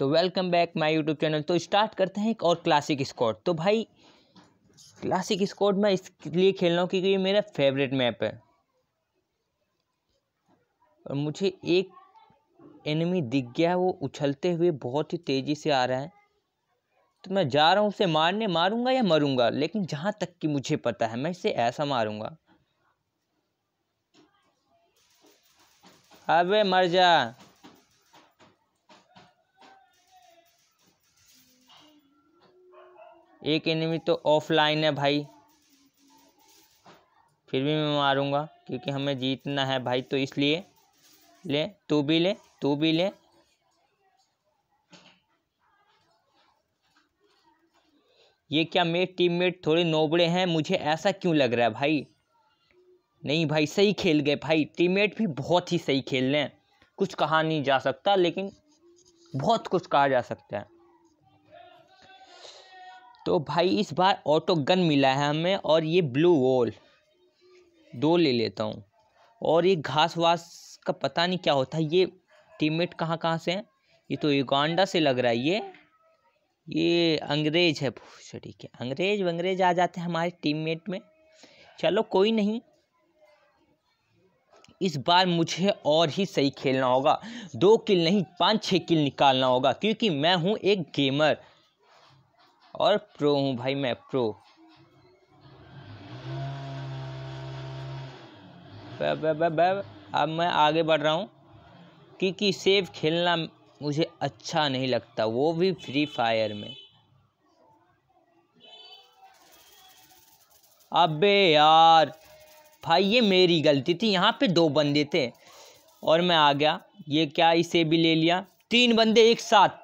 तो welcome back my YouTube channel तो start करते हैं एक और क्लासिक स्कॉट तो भाई क्लासिक स्कॉट मैं इसलिए खेल रहा हूँ क्योंकि ये मेरा फेवरेट मैप है और मुझे एक एनिमी दिख गया वो उछलते हुए बहुत ही तेज़ी से आ रहा है तो मैं जा रहा हूँ उसे मारने मारूंगा या मरूंगा लेकिन जहाँ तक कि मुझे पता है मैं इसे ऐसा मारूंगा अबे मर जा एक एनिमी तो ऑफलाइन है भाई फिर भी मैं मारूंगा क्योंकि हमें जीतना है भाई तो इसलिए ले तू भी ले तू भी ले ये क्या मेरे टीममेट थोड़े नोबड़े हैं मुझे ऐसा क्यों लग रहा है भाई नहीं भाई सही खेल गए भाई टीममेट भी बहुत ही सही खेल रहे हैं कुछ कहा नहीं जा सकता लेकिन बहुत कुछ कहा जा सकता है तो भाई इस बार ऑटो गन मिला है हमें और ये ब्लू वॉल दो ले लेता हूँ और ये घास वास का पता नहीं क्या होता है ये टीममेट कहाँ कहाँ से हैं ये तो युगांडा से लग रहा है ये ये अंग्रेज है ठीक है अंग्रेज वंग्रेज आ जाते हैं हमारे टीममेट में चलो कोई नहीं इस बार मुझे और ही सही खेलना होगा दो किल नहीं पाँच छः किल निकालना होगा क्योंकि मैं हूँ एक गेमर और प्रो हूँ भाई मैं प्रो अब मैं आगे बढ़ रहा हूँ क्योंकि सेव खेलना मुझे अच्छा नहीं लगता वो भी फ्री फायर में अबे यार भाई ये मेरी गलती थी यहाँ पे दो बंदे थे और मैं आ गया ये क्या इसे भी ले लिया तीन बंदे एक साथ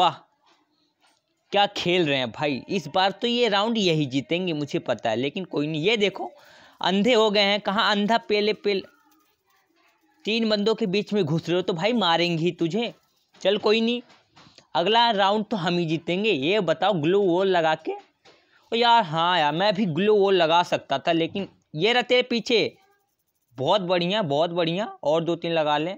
वाह क्या खेल रहे हैं भाई इस बार तो ये राउंड यही जीतेंगे मुझे पता है लेकिन कोई नहीं ये देखो अंधे हो गए हैं कहाँ अंधा पेले पेल तीन बंदों के बीच में घुस रहे हो तो भाई मारेंगे तुझे चल कोई नहीं अगला राउंड तो हम ही जीतेंगे ये बताओ ग्लू वॉल लगा के ओ यार हाँ यार मैं भी ग्लू वॉल लगा सकता था लेकिन ये रहते पीछे बहुत बढ़िया बहुत बढ़िया और दो तीन लगा लें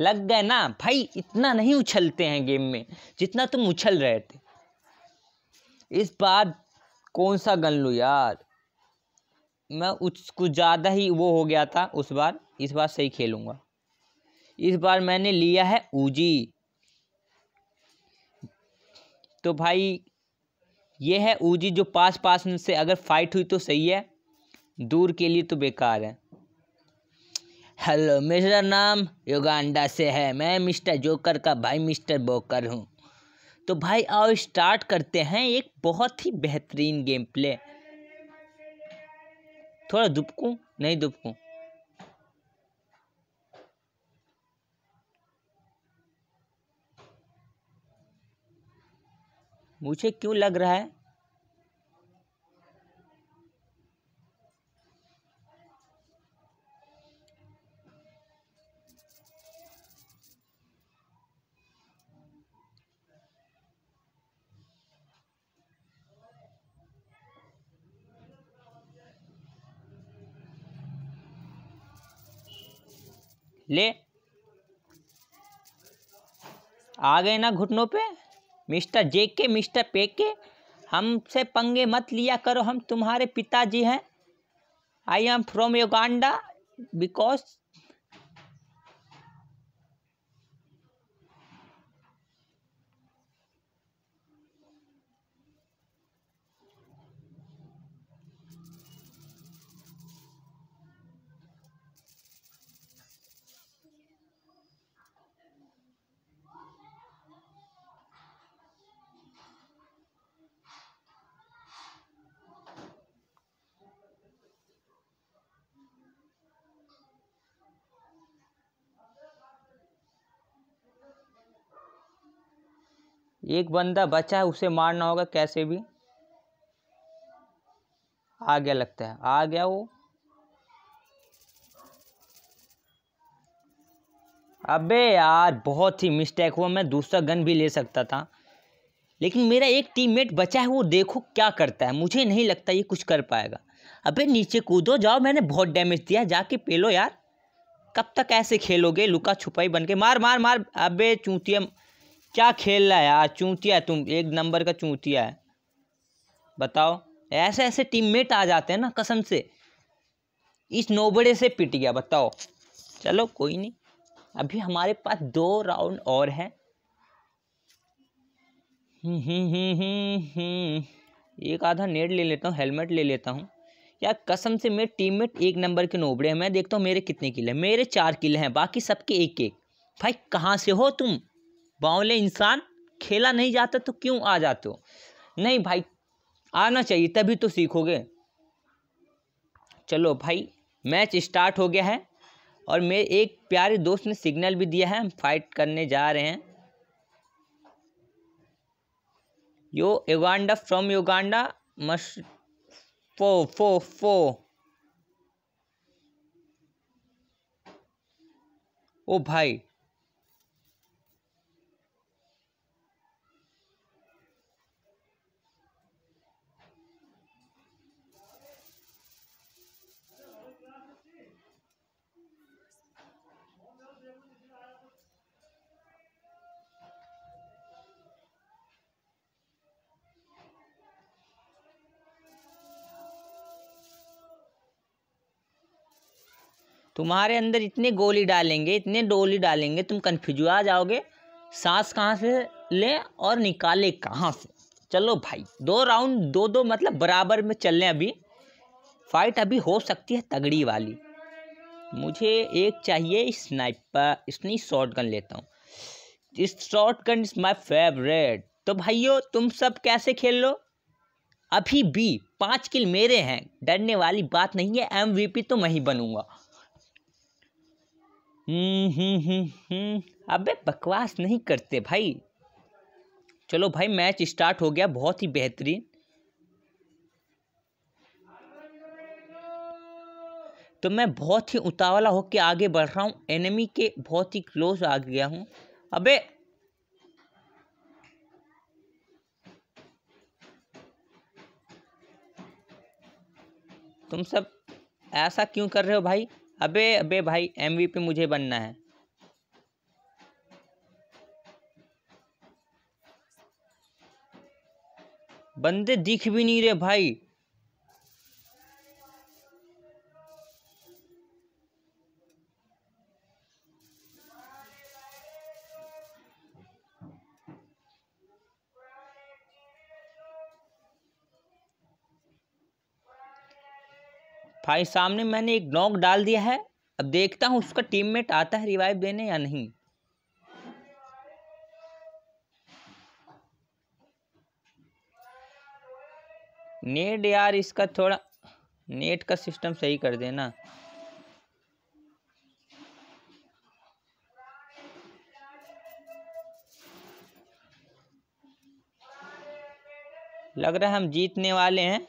लग गए ना भाई इतना नहीं उछलते हैं गेम में जितना तुम उछल रहे थे इस बार कौन सा गन लूँ यार मैं उसको ज़्यादा ही वो हो गया था उस बार इस बार सही खेलूँगा इस बार मैंने लिया है ऊजी तो भाई ये है ऊजी जो पास पास से अगर फाइट हुई तो सही है दूर के लिए तो बेकार है हेलो मेरा नाम युगांडा से है मैं मिस्टर जोकर का भाई मिस्टर बोकर हूँ तो भाई आओ स्टार्ट करते हैं एक बहुत ही बेहतरीन गेम प्ले थोड़ा दुबकू नहीं दुबकूँ मुझे क्यों लग रहा है ले आ गए ना घुटनों पे मिस्टर जे के मिस्टर पे के हमसे पंगे मत लिया करो हम तुम्हारे पिताजी हैं I am from Uganda because एक बंदा बचा है उसे मारना होगा कैसे भी आ गया लगता है आ गया वो अबे यार बहुत ही मिस्टेक हुआ मैं दूसरा गन भी ले सकता था लेकिन मेरा एक टीममेट बचा है वो देखो क्या करता है मुझे नहीं लगता ये कुछ कर पाएगा अबे नीचे कूदो जाओ मैंने बहुत डैमेज दिया जाके पेलो यार कब तक ऐसे खेलोगे लुका छुपाई बन के मार मार मार अबे चूतिया क्या खेल रहा है यार चूतिया तुम एक नंबर का चूतिया है बताओ ऐसे ऐसे टीममेट आ जाते हैं ना कसम से इस नोबड़े से पिट गया बताओ चलो कोई नहीं अभी हमारे पास दो राउंड और हैं हम्म, हम्म, हम्म, एक आधा नेट ले लेता हूँ हेलमेट ले लेता हूँ यार कसम से मेरे टीममेट एक नंबर के नोबड़े हैं मैं देखता हूँ मेरे कितने किले मेरे चार किले हैं बाकी सबके एक एक भाई कहाँ से हो तुम बावले इंसान खेला नहीं जाता तो क्यों आ जाते हो नहीं भाई आना चाहिए तभी तो सीखोगे चलो भाई मैच स्टार्ट हो गया है और मेरे एक प्यारे दोस्त ने सिग्नल भी दिया है हम फाइट करने जा रहे हैं यो युगांडा फ्रॉम युगांडा मश फो फो फो ओ भाई तुम्हारे अंदर इतने गोली डालेंगे इतने डोली डालेंगे तुम कन्फ्यूज आ जाओगे सांस कहाँ से ले और निकाले कहाँ से चलो भाई दो राउंड दो दो मतलब बराबर में चल रहे अभी फाइट अभी हो सकती है तगड़ी वाली मुझे एक चाहिए स्नाइपर इसनी शॉर्ट गन लेता हूँ इस short gun is my favourite तो भाइयों तुम सब कैसे खेल लो अभी भी पाँच किल मेरे हैं डरने वाली बात नहीं है एमवीपी तो मैं ही बनूंगा हम्म, हम्म, हम्म, अबे बकवास नहीं करते भाई चलो भाई मैच स्टार्ट हो गया बहुत ही बेहतरीन तो मैं बहुत ही उतावला होकर आगे बढ़ रहा हूँ एनिमी के बहुत ही क्लोज आ गया हूँ अबे तुम सब ऐसा क्यों कर रहे हो भाई अबे अबे भाई एमवीपी मुझे बनना है बंदे दिख भी नहीं रहे भाई भाई सामने मैंने एक नॉक डाल दिया है अब देखता हूँ उसका टीममेट आता है रिवाइव देने या नहीं नेट यार इसका थोड़ा नेट का सिस्टम सही कर देना लग रहा है हम जीतने वाले हैं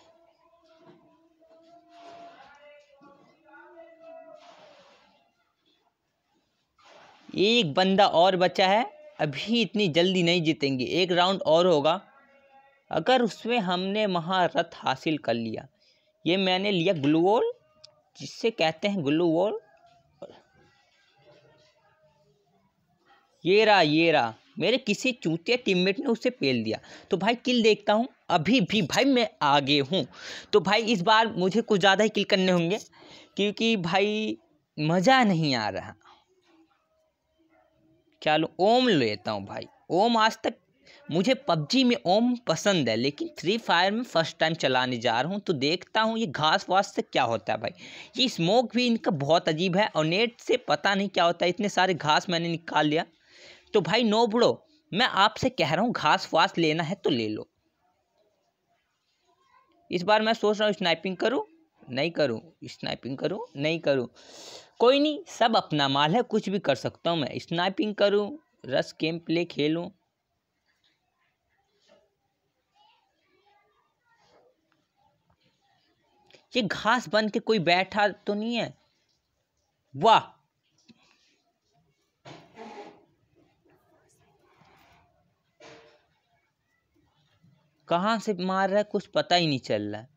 एक बंदा और बचा है अभी इतनी जल्दी नहीं जीतेंगे एक राउंड और होगा अगर उसमें हमने महारथ हासिल कर लिया ये मैंने लिया ग्लू वॉल जिससे कहते हैं ग्लू वॉल ये रहा ये रहा मेरे किसी चूते टीममेट ने उसे पेल दिया तो भाई किल देखता हूँ अभी भी भाई मैं आगे हूँ तो भाई इस बार मुझे कुछ ज़्यादा ही किल करने होंगे क्योंकि भाई मज़ा नहीं आ रहा चलो ओम लेता हूँ भाई ओम आज तक मुझे पबजी में ओम पसंद है लेकिन फ्री फायर में फर्स्ट टाइम चलाने जा रहा हूँ तो देखता हूँ ये घास वास से क्या होता है भाई ये स्मोक भी इनका बहुत अजीब है और नेट से पता नहीं क्या होता है इतने सारे घास मैंने निकाल लिया तो भाई नो बड़ो मैं आपसे कह रहा हूँ घास वास लेना है तो ले लो इस बार मैं सोच रहा हूँ स्नाइपिंग करूँ नहीं करूँ स्नाइपिंग करूँ नहीं करूँ कोई नहीं सब अपना माल है कुछ भी कर सकता हूँ मैं स्नाइपिंग करूँ रस गेम प्ले खेलूँ ये घास बन के कोई बैठा तो नहीं है वाह कहाँ से मार रहा है कुछ पता ही नहीं चल रहा है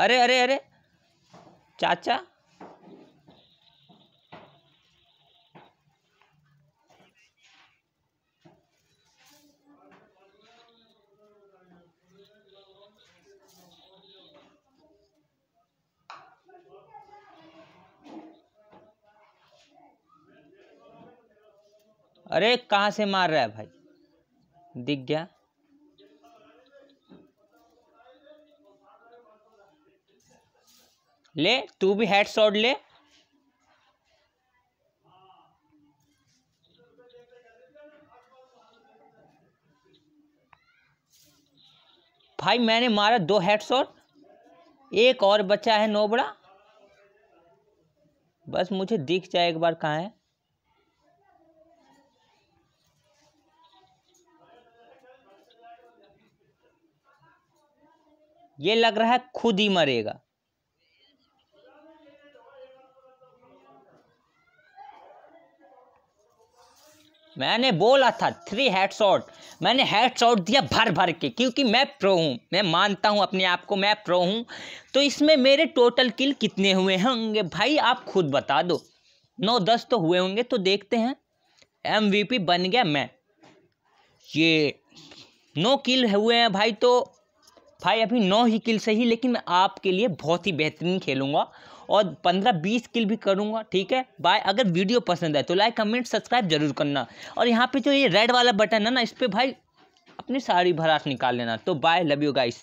अरे अरे अरे चाचा अरे कहाँ से मार रहा है भाई दिख गया ले तू भी हेड शॉट ले भाई मैंने मारा दो हेड शॉट एक और बचा है नोबड़ा बस मुझे दिख जाए एक बार कहाँ है ये लग रहा है खुद ही मरेगा मैंने बोला था थ्री हेड शॉट मैंने हेड शॉट दिया भर भर के क्योंकि मैं प्रो हूँ मैं मानता हूँ अपने आप को मैं प्रो हूँ तो इसमें मेरे टोटल किल कितने हुए होंगे भाई आप खुद बता दो नौ दस तो हुए होंगे तो देखते हैं एमवीपी बन गया मैं ये नौ किल हुए हैं भाई तो भाई अभी नौ ही किल सही लेकिन मैं आपके लिए बहुत ही बेहतरीन खेलूँगा और पंद्रह बीस किल भी करूँगा ठीक है बाय अगर वीडियो पसंद है तो लाइक कमेंट सब्सक्राइब जरूर करना और यहाँ पे जो ये रेड वाला बटन है ना इस पर भाई अपनी सारी भराट निकाल लेना तो बाय लव यू गाइस